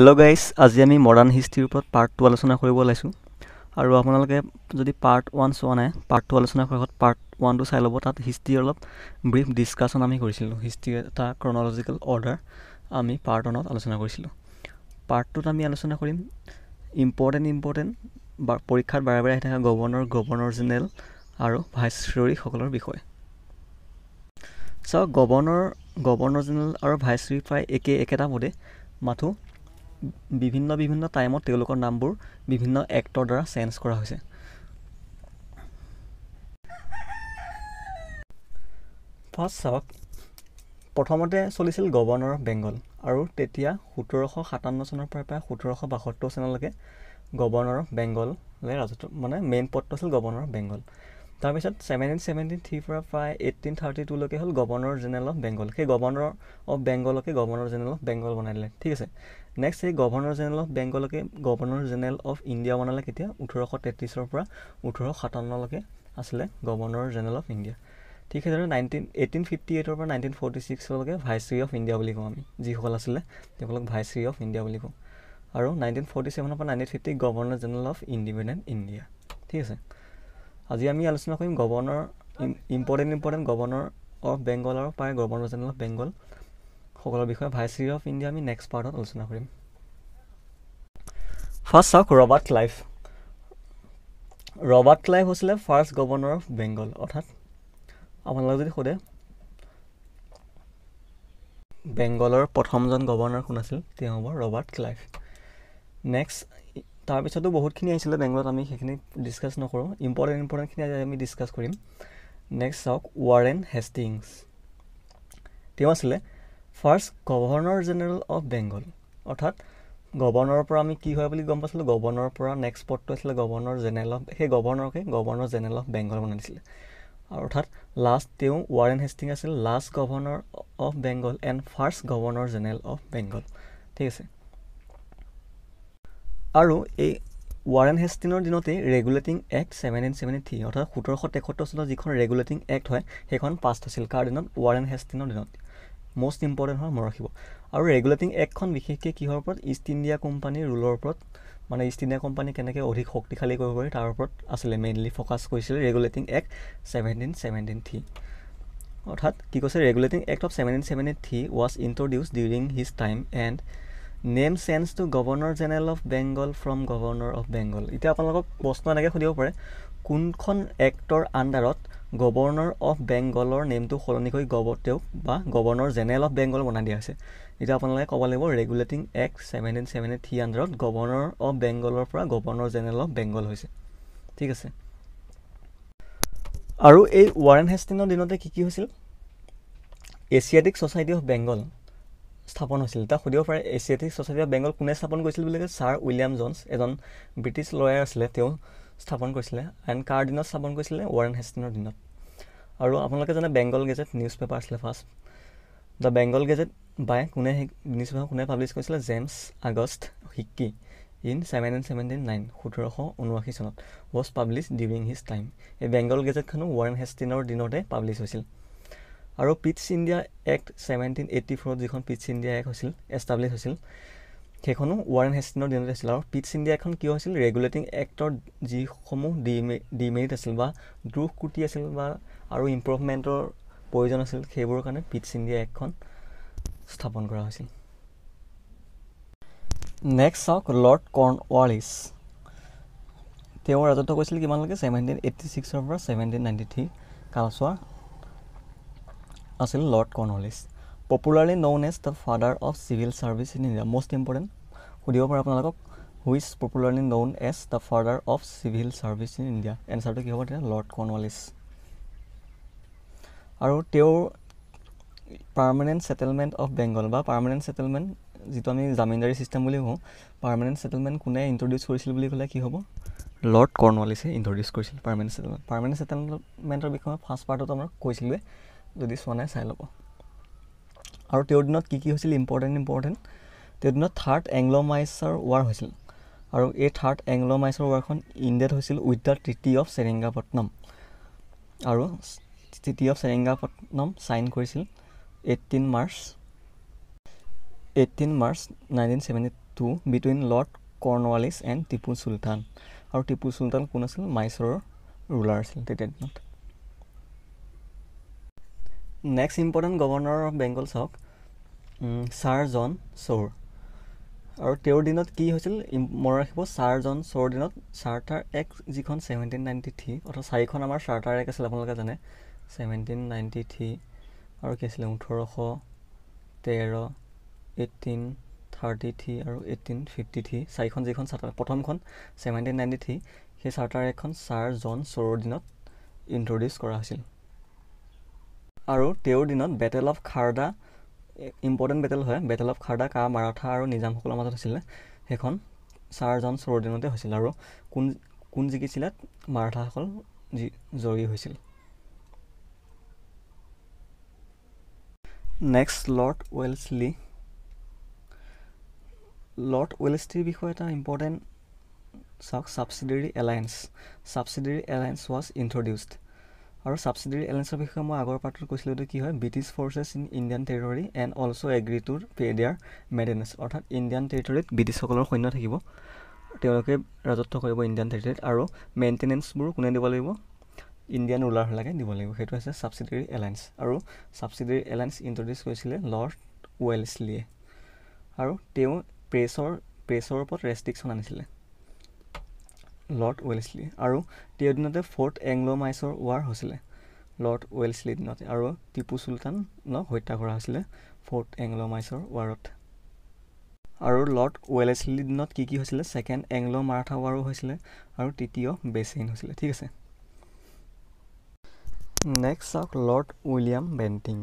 hello' guys আজি আমি modern হিষ্ট্ৰীৰ ওপৰত পাৰ্ট টু আলোচনা কৰিব ওলাইছোঁ আৰু আপোনালোকে যদি পাৰ্ট ওৱান চোৱা নাই পাৰ্ট টু আলোচনা কৰা হ'ল পাৰ্ট ওৱানটো চাই ল'ব তাত হিষ্ট্ৰী অলপ ব্ৰিফ ডিছকাশ্যন আমি কৰিছিলোঁ হিষ্ট্ৰী এটা ক্ৰনলজিকেল অৰ্ডাৰ আমি পাৰ্ট ওৱানত আলোচনা কৰিছিলোঁ পাৰ্ট টুত আমি আলোচনা কৰিম ইম্পৰ্টেণ্ট ইম্পৰ্টেণ্ট বা পৰীক্ষাত বাৰে বাৰে আহি থকা গভৰ্ণৰ গভৰ্ণৰ জেনেৰেল আৰু ভাইচৰীসকলৰ বিষয়ে চ' গভৰ্ণৰ গভৰ্ণৰ জেনেৰেল আৰু ভাইচৰী প্ৰায় একে একেটা পদে মাথোঁ বিভিন্ন বিভিন্ন টাইমত তেওঁলোকৰ নামবোৰ বিভিন্ন এক্টৰ দ্বাৰা চেঞ্জ কৰা হৈছে ফাৰ্ষ্ট চাওক প্ৰথমতে চলিছিল গৱৰ্ণৰ অফ বেংগল আৰু তেতিয়া সোতৰশ সাতাৱন্ন চনৰ পৰা প্ৰায় সোতৰশ বাসত্তৰ চনলৈকে গৱৰ্ণৰ অফ বেংগললৈ ৰাজত্ব মানে মেইন পদটো আছিল গভৰ্ণৰ অফ বেংগল তাৰপিছত ছেভেণ্টিন ছেভেণ্টি থ্ৰীৰ পৰা প্ৰায় এইটিন থাৰ্টি টুলৈকে হ'ল গভৰ্ণৰ জেনেৰেল অফ বেংগল সেই গভৰ্ণৰ অফ বেংগলকে গভৰ্ণৰ জেনেৰেল অফ বেংগল বনাই দিলে ঠিক আছে নেক্সট সেই গভৰ্ণৰ জেনেৰেল অফ বেংগলকে গৱৰ্ণৰ জেনেৰেল অফ ইণ্ডিয়া বনালে কেতিয়া ওঠৰশ তেত্ৰিছৰ পৰা ওঠৰশ সাতাৱন্নলৈকে আছিলে গভৰ্ণৰ জেনেৰেল অফ ইণ্ডিয়া ঠিক সেইদৰে নাইনটিন এইটিন ফিফটি এইটৰ পৰা নাইনটিন ফৰ্টি ছিক্সলৈকে ভাইচ্ৰী অফ ইণ্ডিয়া বুলি কওঁ আমি যিসকল আছিলে তেওঁলোক ভাইচ্ৰী অফ ইণ্ডিয়া বুলি কওঁ আৰু নাইনটিন ফৰ্টি ছেভেনৰ পৰা nineteen fifty governor general of independent India ঠিক আছে আজি আমি আলোচনা কৰিম governor important important governor of Bengal আৰু প্ৰায় গৱৰ্ণৰ জেনেৰেল অফ বেংগল সকলৰ বিষয়ে ভাইচিৰি অফ ইণ্ডিয়া আমি নেক্সট পাৰ্টত আলোচনা কৰিম ফাৰ্ষ্ট চাওক ৰবাৰ্ট ক্লাইভ ৰবাৰ্ট ক্লাইভ হৈছিলে ফাৰ্ষ্ট গৱৰ্ণৰ অফ বেংগল অৰ্থাৎ আপোনালোকে যদি সোধে বেংগলৰ প্ৰথমজন গৱৰ্ণৰ কোন আছিল তেওঁ হ'ব ৰবাৰ্ট ক্লাইভ নেক্সট তাৰপিছতো বহুতখিনি আহিছিলে বেংগলত আমি সেইখিনি ডিছকাছ নকৰোঁ ইম্পৰ্টেণ্ট ইম্পৰ্টেণ্টখিনি আজি আমি ডিছকাছ কৰিম নেক্সট চাওক ৱাৰেন হেষ্টিংছ তেওঁ আছিলে first governor general of Bengal অৰ্থাৎ গভৰ্ণৰৰ পৰা আমি কি হয় বুলি গম পাইছিলোঁ গভৰ্ণৰ পৰা নেক্সট পদটো আছিলে গভৰ্ণৰ জেনেৰেল অফ সেই গভৰ্ণৰকে গভৰ্ণৰ জেনেৰেল অফ বেংগল বনাই দিছিলে অৰ্থাৎ লাষ্ট তেওঁ ৱাৰেন হেষ্টিং আছিল last governor of Bengal and first governor general of Bengal ঠিক আছে আৰু এই ৱাৰেন হেষ্টিনৰ দিনতেই regulating act seven and seven three অৰ্থাৎ সোতৰশ তেসত্তৰ চনত যিখন ৰেগুলেটিং এক্ট হয় সেইখন পাছ হৈছিল কাৰ দিনত ৱাৰেন হেষ্টিনৰ দিনত মষ্ট ইম্পৰ্টেণ্ট হয় মই ৰাখিব আৰু ৰেগুলেটিং এক্টখন বিশেষকৈ কিহৰ ওপৰত ইষ্ট ইণ্ডিয়া কোম্পানীৰ ৰুলৰ ওপৰত মানে ইষ্ট ইণ্ডিয়া কোম্পানী কেনেকৈ অধিক শক্তিশালী কৰিব পাৰি তাৰ ওপৰত আছিলে মেইনলি ফ'কাছ কৰিছিলে regulating act seventeen seventeen three অৰ্থাৎ কি কৈছে regulating act of seventeen seventeen three was introduce during his time and name change to governor general of Bengal from governor of Bengal এতিয়া আপোনালোকক প্ৰশ্ন এনেকৈ সুধিব পাৰে কোনখন এক্টৰ আণ্ডাৰত গভৰ্ণৰ অফ বেংগলৰ নেমটো সলনি কৰি গভ তেওঁক বা গভৰ্ণৰ জেনেৰেল অফ বেংগল বনাই দিয়া হৈছে এতিয়া আপোনালোকে ক'ব লাগিব regulating act seventeen seventy three আণ্ডাৰত গভৰ্ণৰ অফ বেংগলৰ পৰা গভৰ্ণৰ জেনেৰেল অফ বেংগল হৈছে ঠিক আছে আৰু এই ৱাৰেন হেষ্টিনৰ দিনতে কি কি হৈছিল এছিয়াটিক ছ'চাইটি অফ বেংগল স্থাপন হৈছিল তাক সুধিব পাৰে এছিয়েটিক ছ'চাইটি অফ বেংগল কোনে স্থাপন কৰিছিল বুলি কৈছে ছাৰ উইলিয়াম জনছ এজন ব্ৰিটিছ লয়াৰ আছিলে তেওঁ স্থাপন কৰিছিলে এণ্ড কাৰ দিনত স্থাপন কৰিছিলে ৱাৰেন হেষ্টিনৰ দিনত আৰু আপোনালোকে জানে বেংগল গেজেট নিউজ পেপাৰ আছিলে first the Bengal gazette by কোনে নিউজ পেপাৰ কোনে পাব্লিছ কৰিছিলে James August Hicky in seventeen seventeen nine সোতৰশ ঊনাশী চনত was publish during his time এই বেংগল গেজেটখনো ৱাৰেন হেষ্টিনৰ দিনতে পাব্লিছ হৈছিল আৰু Pitt's India act seventeen eighty ফ'ৰত যিখন পিটছ ইণ্ডিয়া এক্ট হৈছিল এষ্টাব্লিছ হৈছিল সেইখনো ৱাৰেন হেষ্টিনৰ দিনতে আছিল আৰু পিটছ ইণ্ডিয়া এখন কিয় হৈছিল ৰেগুলেটিং এক্টৰ যিসমূহ ডিমে ডিমেৰিট আছিল বা দ্ৰোহ কুটি আছিল বা আৰু ইম্প্ৰুভমেণ্টৰ প্ৰয়োজন আছিল সেইবোৰৰ কাৰণে পিটছ ইণ্ডিয়া এক্টখন স্থাপন কৰা হৈছিল নেক্সট চাওক লৰ্ড কৰ্ণ ৱাৰিছ তেওঁ ৰাজত্ব কৈছিল কিমানলৈকে ছেভেণ্টিন এইটি ছিক্সৰ পৰা ছেভেণ্টিন নাইণ্টি থ্ৰী কালচোৱা আছিল lord Cornwallis popularly known as the father of civil service in India most important সুধিব পাৰে আপোনালোকক who's popularly known as the father of civil service in India এনচাৰটো কি হ'ব তেতিয়া লৰ্ড কৰ্ণলিছ আৰু তেওঁৰ পাৰ্মানেণ্ট ছেটেলমেণ্ট অফ বেংগল বা পাৰ্মানেণ্ট ছেটেলমেণ্ট যিটো আমি জামিনদাৰী ছিষ্টেম বুলি কওঁ পাৰ্মানেণ্ট ছেটেলমেণ্ট কোনে ইণ্ট্ৰডিউচ কৰিছিল বুলি ক'লে কি হ'ব লৰ্ড কৰ্ণৱালিছে ইণ্ট্ৰডিউচ কৰিছিল পাৰ্মানেণ্ট ছেটেলমেণ্ট পাৰ্মানেণ্ট ছেটেলমেণ্টৰ বিষয়ে ফাৰ্ষ্ট পাৰ্টত আমাক কৈছিলোঁৱে যদি চোৱা নাই চাই ল'ব আৰু তেওঁৰ দিনত কি কি হৈছিল ইম্পৰ্টেণ্ট ইম্পৰ্টেণ্ট তেওঁৰ দিনত থাৰ্ড এংগ্ল'মাইচাৰ ৱাৰ হৈছিল আৰু এই থাৰ্ড এংগ্ল'মাইচাৰ ৱাৰখন ইণ্ডিয়াত হৈছিল উইথ দ্য ট্ৰিটি অফ চেৰিংগাপট্টনম আৰু ট্ৰিটি অফ চেৰিংগাপট্টনম চাইন কৰিছিল eighteen March eighteen March nineteen seventy two between lord Cornwallis and Tipu চুলতান আৰু টিপু চুলতান কোন আছিল মাইচৰৰ ৰুলাৰ আছিল তেতিয়া দিনত next important governor of Bengal চাওক ছাৰ জন চোৰ আৰু তেওঁৰ দিনত কি হৈছিল মনত ৰাখিব ছাৰ জন চোৰ দিনত চাৰ্টাৰ এক যিখন ছেভেণ্টিন নাইণ্টি থ্ৰী অৰ্থাৎ চাৰিখন আমাৰ চাৰ্টাৰ এক আছিল আপোনালোকে জানে ছেভেণ্টিন নাইণ্টি থ্ৰী আৰু কি আছিলে ওঠৰশ তেৰ এইটিন থাৰ্টি থ্ৰী আৰু এইটিন ফিফটি থ্ৰী চাৰিখন যিখন চাৰ্টাৰ প্ৰথমখন ছেভেণ্টিন নাইণ্টি থ্ৰী সেই চাৰ্টাৰ একখন ছাৰ জন চোৰৰ দিনত ইণ্ট্ৰডিউচ কৰা হৈছিল আৰু তেওঁৰ দিনত battle of Kharda important battle হয় বেটেল অফ খাৰদা কা মাৰাঠা আৰু নিজামসকলৰ মাজত হৈছিলে সেইখন জন চোৰৰ দিনতে হৈছিল আৰু কোন কোন জিকিছিলে মাৰাঠাসকল জয়ী হৈছিল নেক্সট লৰ্ড ৱেলছলি লৰ্ড ৱেলছলিৰ বিষয়ে এটা ইম্পৰ্টেণ্ট চাওক subsidiary alliance subsidiary alliance was introduced আৰু ছাবচিডিৰী এলেঞ্চৰ বিষয়ে মই আগৰ পাৰ্টটোত কৈছিলোঁ এইটো কি হয় British forces in Indian territory and also' agree to pay their maintenance অৰ্থাৎ ইণ্ডিয়ান টেৰিটৰীত ব্ৰিটিছসকলৰ সৈন্য থাকিব তেওঁলোকে ৰাজত্ব কৰিব ইণ্ডিয়ান টেৰিটৰীত আৰু মেইনটেনেঞ্চবোৰ কোনে দিব লাগিব ইণ্ডিয়ান ৰুলাৰবিলাকে দিব লাগিব সেইটো হৈছে ছাবচিডিৰী এলায়েন্স আৰু ছাবচিডিৰী এলায়েন্স ইণ্ট্ৰডিউচ কৰিছিলে লৰ্ড ৱেলছলিয়ে আৰু তেওঁ প্ৰেছৰ প্ৰেছৰ ওপৰত ৰেষ্ট্ৰিকশ্যন আনিছিলে লৰ্ড ৱেলছলি আৰু তেওঁ দিনতে ফৰ্থ এংলো মাইছৰ ৱাৰ হৈছিলে লৰ্ড ৱেলছলি দিনতে আৰু টিপু চুলতানক হত্যা কৰা হৈছিলে ফৰ্থ এংলো মাইছৰ ৱাৰত আৰু লৰ্ড ৱেলেছলি দিনত কি কি হৈছিলে ছেকেণ্ড এংলো মাৰাঠা ৱাৰো হৈছিলে আৰু তৃতীয় বেচেইন হৈছিলে ঠিক আছে নেক্সট চাওক lord William Bentinck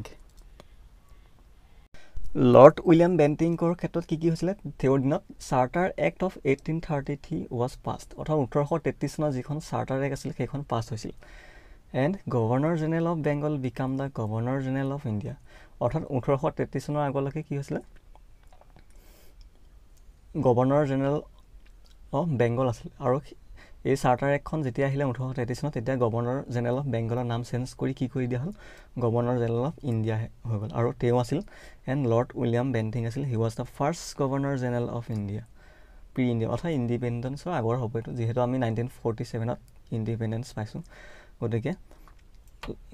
lord William বেণ্টিংকৰ ক্ষেত্ৰত কি কি হৈছিলে তেওঁৰ দিনত charter act of eighteen thirty three was pass অৰ্থাৎ ওঠৰশ তেত্ৰিছ চনৰ যিখন চাৰ্টাৰ এক্ট আছিল সেইখন পাছ হৈছিল and governor general of Bengal became the governor general of India অৰ্থাৎ ওঠৰশ তেত্ৰিছ চনৰ আগলৈকে কি হৈছিলে গভৰ্ণৰ জেনেৰেল অফ বেংগল আছিল আৰু এই চাৰ্টাৰ এখন যেতিয়া আহিলে ওঠৰশ তেত্ৰিছ চনত তেতিয়া গভৰ্ণৰ জেনেৰেল অফ বেংগলৰ নাম চেঞ্জ কৰি কি কৰি দিয়া হ'ল গভৰ্ণৰ জেনেৰেল অফ ইণ্ডিয়া হৈ গ'ল আৰু তেওঁ আছিল এণ্ড লৰ্ড উইলিয়াম বেণ্টিং আছিল he was the first governor general of India pre India অৰ্থাৎ ইণ্ডিপেণ্ডেঞ্চৰ আগৰ হ'ব এইটো যিহেতু আমি নাইণ্টিন ফৰ্টি ছেভেনত ইণ্ডিপেণ্ডেঞ্চ পাইছোঁ গতিকে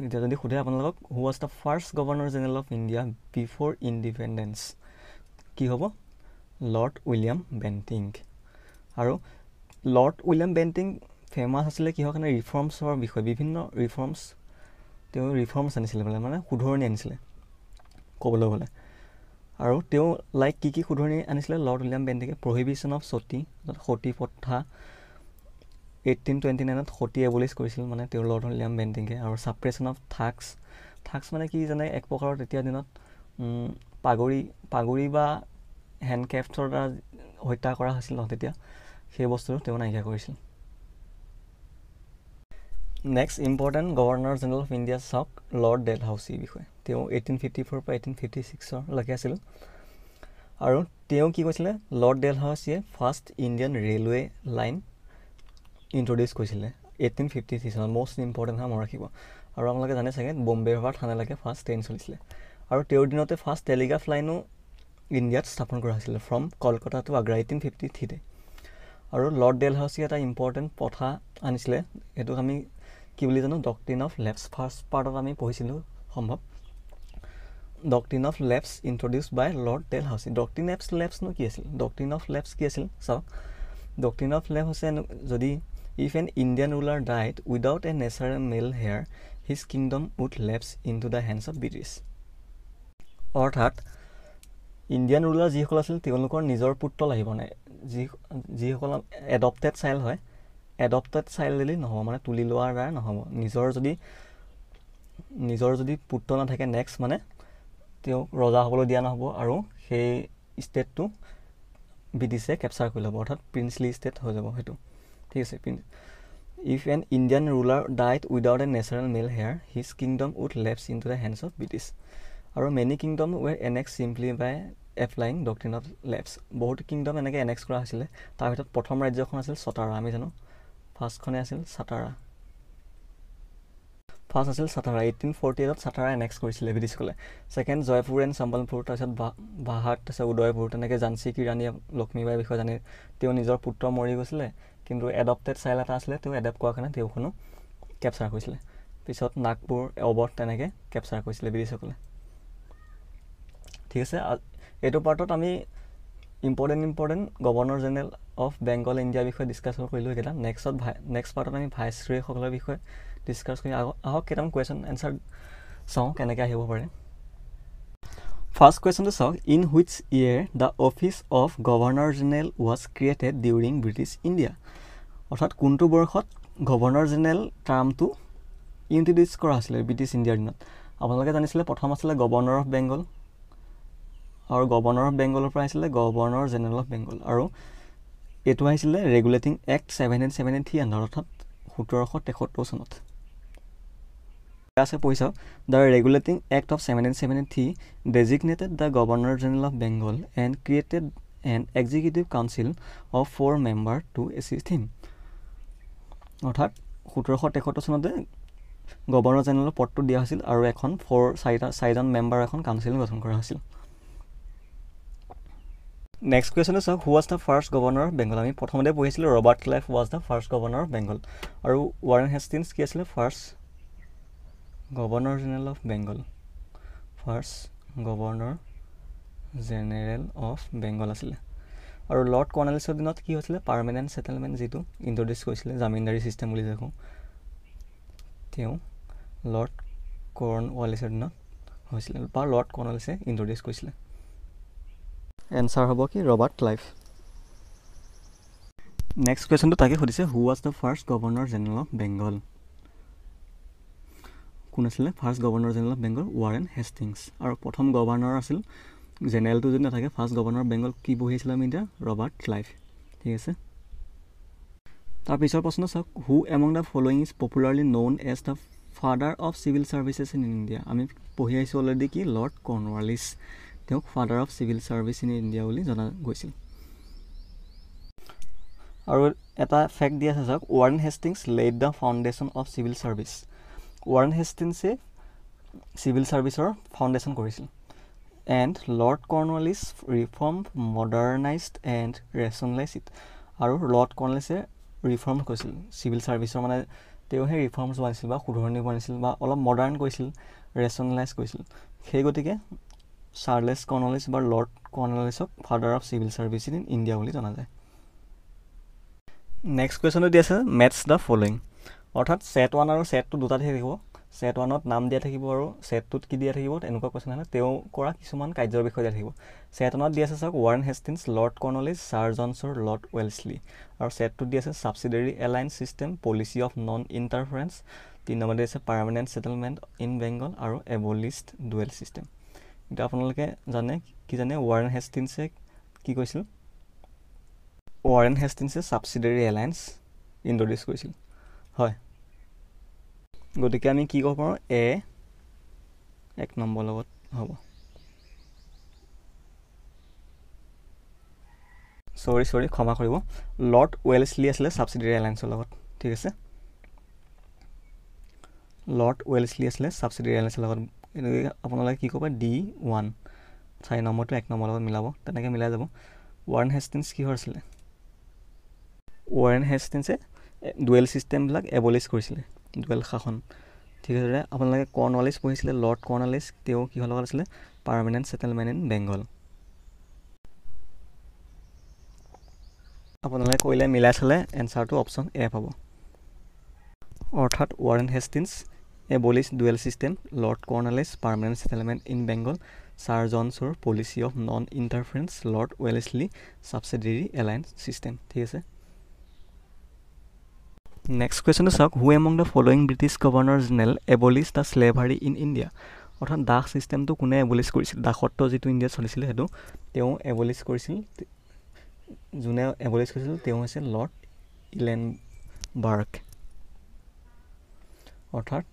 এতিয়া যদি সোধে আপোনালোকক who was the first governor general of India before independence কি হ'ব লৰ্ড উইলিয়াম বেণ্টিং আৰু লৰ্ড উইলিয়াম বেণ্টিং ফেমাছ আছিলে কিহৰ কাৰণে ৰিফৰ্মছৰ বিষয়ে বিভিন্ন ৰিফৰ্মছ তেওঁ ৰিফৰ্মছ আনিছিলে মানে মানে শুধৰণি আনিছিলে ক'বলৈ গ'লে আৰু তেওঁ লাইক কি কি শুধৰণি আনিছিলে লৰ্ড উইলিয়াম বেণ্টিকে প্ৰহিবিশ্যন অফ সতি সতী প্ৰথা এইটিন টুৱেণ্টি নাইনত সতী এবলিছ কৰিছিল মানে তেওঁ লৰ্ড উইলিয়াম বেণ্টিকে আৰু ছাপ্ৰেশ্যন অফ থাক্স থাক্স মানে কি জানে এক প্ৰকাৰৰ তেতিয়া দিনত পাগৰি পাগৰি বা হেণ্ডক্ৰেফ্টৰ দ্বাৰা হত্যা কৰা হৈছিল ন তেতিয়া সেই বস্তুটো তেওঁ নাইকিয়া কৰিছিল next important governor general of India চাওক লৰ্ড ডেল হাউচিৰ বিষয়ে তেওঁ এইটিন ফিফটি ফ'ৰ পৰা এইটিন ফিফটি ছিক্সলৈকে আছিল আৰু তেওঁ কি কৈছিলে লৰ্ড ডেল হাউচিয়ে first Indian railway line introduce কৰিছিলে এইটিন ফিফটি থ্ৰী চনত মষ্ট ইম্পৰ্টেণ্ট হয় মনত ৰাখিব আৰু আপোনালোকে জানে চাগে বম্বে হোৱা থানালৈকে ফাৰ্ষ্ট ট্ৰেইন চলিছিলে আৰু তেওঁৰ দিনতে ফাৰ্ষ্ট টেলিগ্ৰাফ লাইনো ইণ্ডিয়াত স্থাপন কৰা হৈছিলে from Kolkata to Agra eighteen fifty থ্ৰীতে আৰু লৰ্ড ডেল হাউচি এটা ইম্পৰ্টেণ্ট প্ৰথা আনিছিলে সেইটোক আমি কি বুলি জানো ডক্টিন অফ লেপছ ফাৰ্ষ্ট পাৰ্টত আমি পঢ়িছিলোঁ সম্ভৱ doctrine of lapse introduce by lord Dalhousie doctrine of লেপছনো কি আছিল ডক্টিন অফ লেপছ কি আছিল চাওক ডক্টিন অফ লেপ হৈছে যদি if an Indian ruler died without a natural male heir his kingdom would lapse into the hands of British অৰ্থাৎ Indian ruler যিসকল আছিল তেওঁলোকৰ নিজৰ পুত্ৰ লাগিব নাই যি যিসকল এডপ্টেড চাইল হয় এডপ্টেড চাইল চাইল্ডেদি নহ'ব মানে তুলি লোৱাৰ দ্বাৰা নহ'ব নিজৰ যদি নিজৰ যদি পুত্ৰ নাথাকে নেক্সট মানে তেওঁক ৰজা হ'বলৈ দিয়া নহ'ব আৰু সেই ষ্টেটটো ব্ৰিটিছে কেপচাৰ কৰি ল'ব অৰ্থাৎ প্ৰিন্সলি ষ্টেট হৈ যাব সেইটো ঠিক আছে prince if an Indian ruler died without a natural male heir his kingdom would lapse into the hands of British আৰু many kingdom we annex simply by applying doctrine of lapse বহুত kingdom এনেকৈ annex কৰা হৈছিলে তাৰ ভিতৰত প্ৰথম ৰাজ্যখন আছিল ছটাৰা আমি জানো ফাৰ্ষ্টখনে আছিল ছাটাৰা ফাৰ্ষ্ট আছিল ছাটাৰা এইটিন ফৰ্টি এইটত ছাটাৰা এনেক্স কৰিছিলে ব্ৰিটিছসকলে ছেকেণ্ড জয়পুৰ এণ্ড চম্বলপুৰ তাৰপিছত বাহাট তাৰপিছত উদয়পুৰ তেনেকৈ জানচি কিৰাণী লক্ষ্মীবাইৰ বিষয়ে জানি তেওঁ নিজৰ পুত্ৰ মৰি গৈছিলে কিন্তু এডপ্টেড চাইল এটা আছিলে তেওঁ এডপ্ট কৰাৰ কাৰণে তেওঁখনো কেপচাৰ কৰিছিলে পিছত নাগপুৰ অৱধ তেনেকৈ কেপচাৰ কৰিছিলে ব্ৰিটিছসকলে ঠিক আছে এইটো পাৰ্টত আমি important important governor general of Bengal ইণ্ডিয়াৰ বিষয়ে ডিছকাছ কৰিলোঁ এইকেইটা নেক্সট ভাই নেক্সট পাৰ্টত আমি ভাইচ ৰেসকলৰ বিষয়ে ডিছকাছ কৰি আহক কেইটামান কুৱেশ্যন এনচাৰ চাওঁ কেনেকৈ আহিব পাৰে ফাৰ্ষ্ট কুৱেশ্যনটো চাওক in which year the office of governor general was created during British India অৰ্থাৎ কোনটো বৰ্ষত গৱৰ্ণৰ জেনেৰেল টাৰ্মটো ইণ্ট্ৰডিউচ কৰা হৈছিলে ব্ৰিটিছ ইণ্ডিয়াৰ দিনত আপোনালোকে জানিছিলে প্ৰথম আছিলে গৱৰ্ণৰ অফ বেংগল আৰু গৱৰ্ণৰ অফ বেংগলৰ পৰা আহিছিলে গভৰ্ণৰ জেনেৰেল অফ বেংগল আৰু এইটো আহিছিলে regulating act seventeen seventy three under অৰ্থাৎ সোতৰশ তেসত্তৰ চনত আছে পইচা the regulating act of seventeen seventy three designated the governor general of Bengal and created and executive council of four member to assist him অৰ্থাৎ সোতৰশ তেসত্তৰ চনতে গৱৰ্ণৰ জেনেৰেলৰ পদটো দিয়া হৈছিল আৰু এখন ফ'ৰ চাৰিটা চাৰিজন মেম্বাৰ এখন কাউঞ্চিল গঠন কৰা হৈছিল নেক্সট কুৱেশ্যনটো চাওক who was the first governor of Bengal আমি প্ৰথমতে পঢ়িছিলোঁ Robert Clive was the first governor of Bengal আৰু ৱাৰেন হেষ্টিনছ কি আছিলে first governor general of Bengal first governor general of Bengal আছিলে আৰু লৰ্ড কৰ্ণালিছৰ দিনত কি হৈছিলে পাৰ্মানেণ্ট ছেটেলমেণ্ট যিটো ইণ্ট্ৰডিউচ কৰিছিলে জামিনদাৰী ছিষ্টেম বুলি দেখোঁ তেওঁ লৰ্ড কৰ্ণৱালিছৰ দিনত হৈছিলে বা লৰ্ড কৰ্ণালিছে ইণ্ট্ৰডিউচ কৰিছিলে এনচাৰ হ'ব কি ৰবাৰ্ট ক্লাইফ নেক্সট কুৱেশ্যনটো তাকে সুধিছে who was the first governor general of Bengal কোন আছিলে first governor general of Bengal Warren Hastings আৰু প্ৰথম গভৰ্ণৰ আছিল জেনেৰেলটো যদি নাথাকে ফাৰ্ষ্ট গভৰ্ণৰ বেংগল কি বহি আছিলে আমি এতিয়া ৰবাৰ্ট ক্লাইফ ঠিক আছে তাৰ পিছৰ প্ৰশ্ন চাওক who among the following is popularly known as the father of civil services in India আমি পঢ়ি আহিছোঁ অলৰেডি কি লৰ্ড কৰ্ণৱালিছ তেওঁক father of civil service in India বুলি জনা গৈছিল আৰু এটা ফেক্ট দিয়া আছে চাওক Warren Hastings laid the foundation of civil service Warren হেষ্টিংছে চিভিল ছাৰ্ভিচৰ ফাউণ্ডেশ্যন কৰিছিল and lord Cornwallis reform modernized and rationalize it আৰু লৰ্ড কৰ্ণৱালিছে ৰিফৰ্ম কৰিছিল চিভিল ছাৰ্ভিচৰ মানে তেওঁহে ৰিফৰ্মছ বনাইছিল বা শুধৰণি বনাইছিল বা অলপ মডাৰ্ণ কৰিছিল ৰেচনেলাইজ কৰিছিল সেই গতিকে চাৰ্লেছ কৰ্নলিছ বা লৰ্ড কৰ্নলিছক father of civil service in India বুলি জনা যায় নেক্সট কুৱেশ্যনটো দি আছে মেটছ দ্য ফলোয়িং অৰ্থাৎ ছেট ওৱান আৰু ছেট টু দুটা দিয়া থাকিব ছেট ওৱানত নাম দিয়া থাকিব আৰু ছেট টুত কি দিয়া থাকিব তেনেকুৱা কুৱেশ্যন আহিলে তেওঁ কৰা কিছুমান কাৰ্যৰ বিষয়ে দিয়া থাকিব ছেট ওৱানত দি আছে চাওক Warren Hastings lord Cornwallis sir John Shore lord Wellesley আৰু ছেট টুত দি আছে subsidiary alliance system policy of non interference তিনি নম্বৰ দি আছে পাৰ্মানেণ্ট ছেটেলমেণ্ট ইন বেংগল আৰু এবলিষ্ট ডুৱেল ছিষ্টেম এতিয়া আপোনালোকে জানে কি জানে ৱাৰেন হেষ্টিনছে কি কৈছিল ৱাৰেন হেষ্টিনছে ছাবচিডেৰী এলায়েন্স ইণ্ট্ৰডিউচ কৰিছিল হয় গতিকে আমি কি ক'ব পাৰোঁ এ এক নম্বৰ লগত হ'ব চৰি চৰি ক্ষমা কৰিব লৰ্ড ৱেলছলি আছিলে ছাবচিডেৰী এলায়েন্সৰ লগত ঠিক আছে লৰ্ড ৱেলছলি আছিলে ছাবচিডেৰী এলায়েন্সৰ লগত এনেকৈ আপোনালোকে কি ক'ব ডি ওৱান চাৰি নম্বৰটো এক নম্বৰ লগত মিলাব তেনেকৈ মিলাই যাব ৱাৰেন হেষ্টিংছ কিহৰ আছিলে ৱাৰেন হেষ্টিংছে ডুৱেল ছিষ্টেমবিলাক এবলিছ কৰিছিলে ডুৱেল শাসন ঠিক আছে আপোনালোকে কৰ্ণালিচ পঢ়িছিলে লৰ্ড কৰ্ণৱালিচ তেওঁ কিহৰ লগত আছিলে পাৰ্মানেণ্ট ছেটেলমেণ্ট ইন বেংগল আপোনালোকে কৰিলে মিলাই চালে এনচাৰটো অপশ্যন এ পাব অৰ্থাৎ Warren Hastings abolish dual system lord Cornwallis permanent settlement in Bengal sir John Shore policy of non interference lord Wellesley subsidiary alliance system ঠিক আছে নেক্সট কুৱেশ্যনটো চাওক who among the following British governor general abolish the slavery in India অৰ্থাৎ দাস ছিষ্টেমটো কোনে এবলিছ কৰিছিল দাসত্ব যিটো ইণ্ডিয়াত চলিছিল সেইটো তেওঁ এবলিছ কৰিছিল যোনে এবলিছ কৰিছিল তেওঁ হৈছে লৰ্ড ইলেন বাৰ্ক অৰ্থাৎ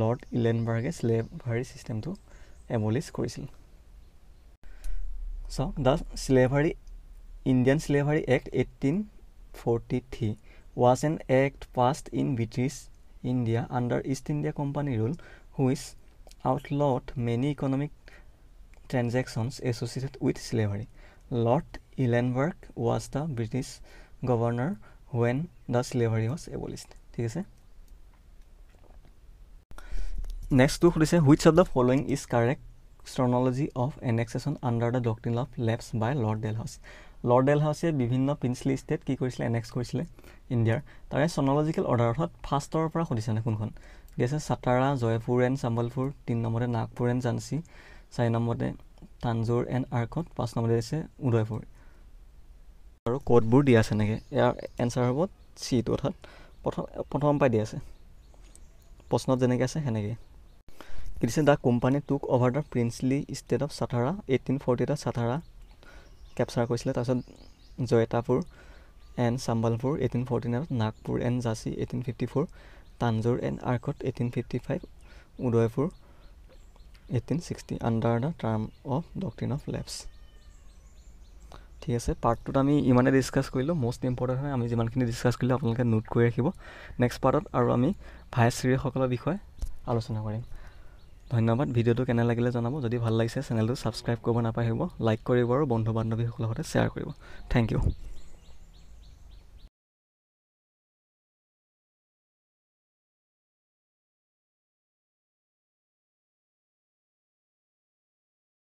লৰ্ড ইলেনবাৰ্গে শ্লেভাৰী চিষ্টেমটো এবলিছ কৰিছিল চাওক the slavery Indian slavery act eighteen forty three was an act passed in British India under East India Company rule which outlawed many economic transactions associated with slavery lord Ellenborough was the British governor when the slavery was abolish ঠিক আছে নেক্সটটো সুধিছে which of the following is correct chronology of annexation under the doctrine of lapse by lord Dalhousie lord ডেল হাউছে বিভিন্ন princely state কি কৰিছিলে annex কৰিছিলে ইণ্ডিয়াৰ তাৰে চনলজিকেল অৰ্ডাৰ অৰ্থাৎ ফাৰ্ষ্টৰ পৰা সুধিছেনে কোনখন দি আছে চাতাৰা জয়পুৰ এণ্ড চাম্বলপুৰ তিনি নম্বৰতে নাগপুৰ এণ্ড জাঞ্চি চাৰি নম্বৰতে তাঞ্জোৰ এণ্ড আৰ্কট পাঁচ নম্বৰতে আছে উদয়পুৰ আৰু ক'ডবোৰ দি আছে এনেকৈ ইয়াৰ এনচাৰ হ'ব চিটো অৰ্থাৎ প্ৰথম প্ৰথম পাই দি আছে প্ৰশ্নত যেনেকৈ আছে সেনেকৈয়ে কৃষ্ণ the company took over the princely state of Satara eighteen forty এটা চাথাৰা কেপচাৰ কৰিছিলে তাৰপিছত Jaitpur and Sambalpur eighteen forty নাইনত নাগপুৰ এণ্ড জাচি eighteen fifty four Tanjore and Arcot eighteen fifty five Udaipur eighteen sixty under the term of doctrine of lapse ঠিক আছে পাৰ্টটোত আমি ইমানেই discuss কৰিলোঁ মষ্ট ইম্পৰ্টেণ্ট হয় আমি যিমানখিনি ডিছকাছ কৰিলোঁ আপোনালোকে নোট কৰি ৰাখিব নেক্সট পাৰ্টত আৰু আমি ভাইচ শ্ৰীসকলৰ বিষয়ে আলোচনা কৰিম ধন্যবাদ ভিডিঅ'টো কেনে লাগিলে জনাব যদি ভাল লাগিছে চেনেলটো ছাবস্ক্ৰাইব কৰিব নাপাহৰিব লাইক কৰিব আৰু বন্ধু বান্ধৱীসকলৰ সৈতে শ্বেয়াৰ কৰিব থেংক ইউ